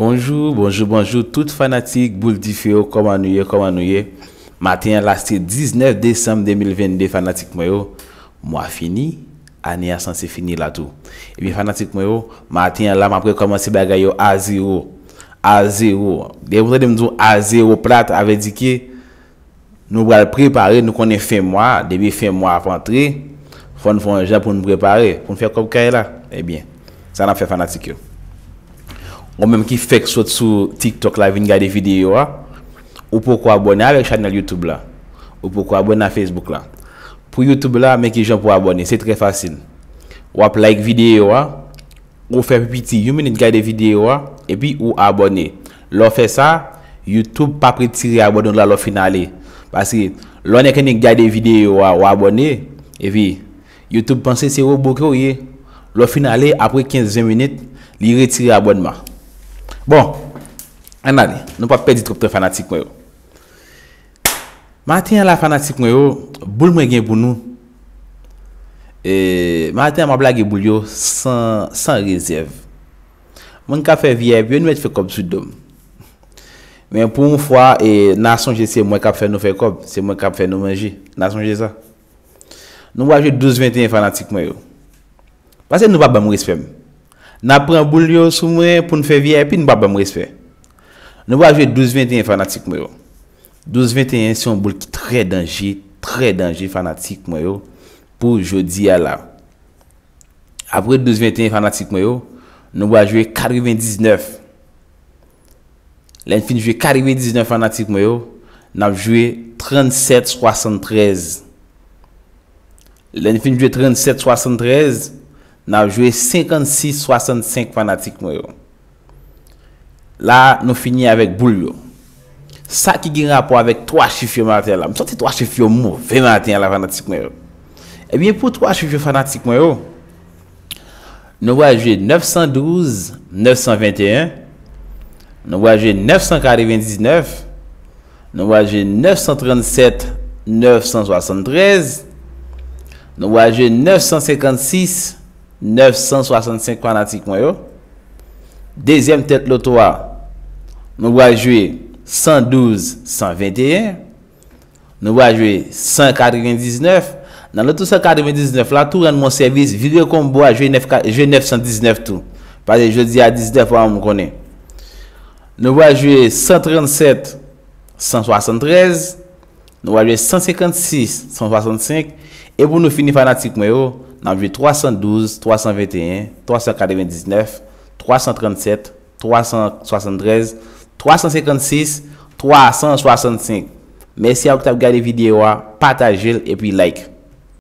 Bonjou, bonjou, bonjou, tout fanatik, boul di fyo, koma nou ye, koma nou ye Matyen la si 19 Desemm 2022, fanatik mwen yo Mwa fini, ane a san se fini la tou Ebi eh fanatik mwen yo, matyen la ma pre komansi bagay yo A0 A0, dey mwen dey mdou A0, plat ave di ki Nou bral prepare, nou konen fe mwa, debi fe mwa apan tre Fon fonja pou nou prepare, pou nou fe kop kare la Ebyen, san ap fe fanatik yo Ou menm ki fek sot sou tiktok la vin gade videyo wa Ou pou kwa abone avek chanel YouTube la Ou pou kwa abone na Facebook la Pou YouTube la, menk yon pou abone, se tre fasin Ou ap like videyo wa Ou fe pi piti yon minute gade videyo wa E pi ou abone Lo fe sa, YouTube pa pritire abone la lo finali Paske, lo ne kene gade videyo wa ou abone E vi, YouTube panse se ou bokyo ye Lo finali apre 15 minute, li ritire abone ma Bon, anade, nou pa pedi trope trope fanatik mwen yo. Maten la fanatik mwen yo, boul mwen gen pou nou. E, maten ma blage boulyo, san, san rezerv. Mwen ka fe vieb, yon mwen fe kob su dom. Men pou mwen fwa, e, nan sonje se mwen ka fe nou fe kob, se mwen ka fe nou menji. Nan sonje sa. Nou wajen 12-21 fanatik mwen yo. Pase nou va ban mwen resfem. N ap pren boul yo sou mwen pou nou fe viye, pi nou ba bèm respe. Nou ba jwe 12-21 fanatik mwen yo. 12-21 si yon boul ki tre denje, tre denje fanatik mwen yo, pou jodi yala. Apre 12-21 fanatik mwen yo, nou ba jwe 99. Len fin jwe 49 fanatik mwen yo, nan jwe 37-73. Len fin jwe 37-73, nan jouye 56-65 fanatik mwen yo. La nou fini avèk boullou. Sa ki gen rapo avèk 3 chif yo mwen atè la. Mwen sote 3 chif yo mwen atè la fanatik mwen yo. Ebyen eh pou 3 chif yo fanatik mwen yo, nou wajouye 912-921, nou wajouye 949-919, nou wajouye 937-973, nou wajouye 956-951, 965 kwanatik mwen yo. Dezyem tet lotowa, nou wajwe 112, 121, nou wajwe 199, nan nou tout sa 99, la tou ren mwen servis, vide kon wajwe 919 tou. Pade, je di a 19 waman mwen konen. Nou wajwe 137, 173, nou wajwe 156, 165, nou wajwe 156, 165, E pou nou fini fanatik mwen yo, nanjou 312, 321, 399, 337, 373, 356, 365. Mersi a wak te ap gade videyo a, patajel e pi like.